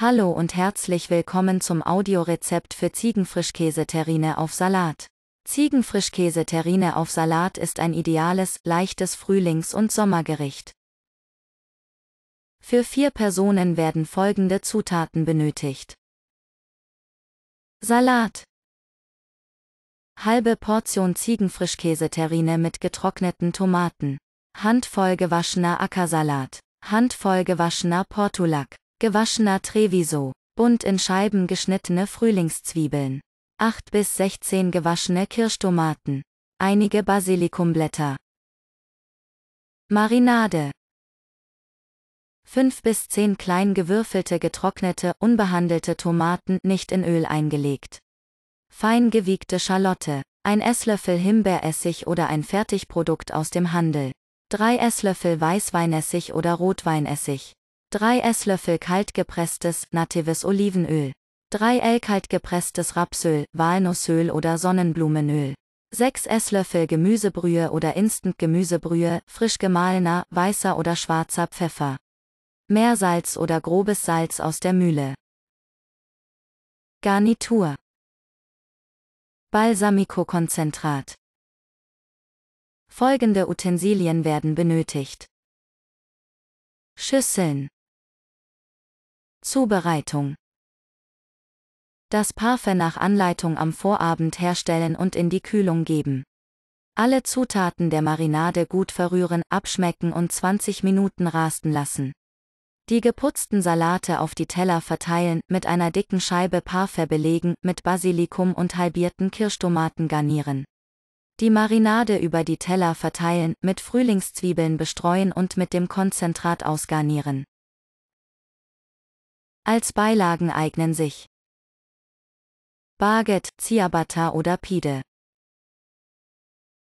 Hallo und herzlich willkommen zum Audiorezept für Ziegenfrischkäseterrine auf Salat. Ziegenfrischkäseterrine auf Salat ist ein ideales, leichtes Frühlings- und Sommergericht. Für vier Personen werden folgende Zutaten benötigt. Salat. Halbe Portion Ziegenfrischkäseterrine mit getrockneten Tomaten. Handvoll gewaschener Ackersalat. Handvoll gewaschener Portulak. Gewaschener Treviso. Bunt in Scheiben geschnittene Frühlingszwiebeln. 8 bis 16 gewaschene Kirschtomaten. Einige Basilikumblätter. Marinade. 5 bis 10 klein gewürfelte getrocknete, unbehandelte Tomaten nicht in Öl eingelegt. Fein gewiegte Schalotte. Ein Esslöffel Himbeeressig oder ein Fertigprodukt aus dem Handel. 3 Esslöffel Weißweinessig oder Rotweinessig. 3 Esslöffel kaltgepresstes, natives Olivenöl. 3 L kaltgepresstes Rapsöl, Walnussöl oder Sonnenblumenöl. 6 Esslöffel Gemüsebrühe oder Instant-Gemüsebrühe, frisch gemahlener, weißer oder schwarzer Pfeffer. Meersalz oder grobes Salz aus der Mühle. Garnitur. Balsamico-Konzentrat. Folgende Utensilien werden benötigt. Schüsseln Zubereitung. Das Parfait nach Anleitung am Vorabend herstellen und in die Kühlung geben. Alle Zutaten der Marinade gut verrühren, abschmecken und 20 Minuten rasten lassen. Die geputzten Salate auf die Teller verteilen, mit einer dicken Scheibe Parfait belegen, mit Basilikum und halbierten Kirschtomaten garnieren. Die Marinade über die Teller verteilen, mit Frühlingszwiebeln bestreuen und mit dem Konzentrat ausgarnieren. Als Beilagen eignen sich Baguette, Ciabatta oder Pide.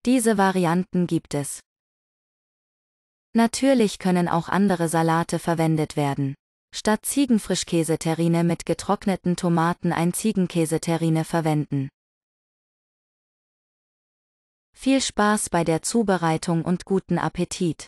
Diese Varianten gibt es. Natürlich können auch andere Salate verwendet werden. Statt Ziegenfrischkäseterrine mit getrockneten Tomaten ein Ziegenkäseterrine verwenden. Viel Spaß bei der Zubereitung und guten Appetit!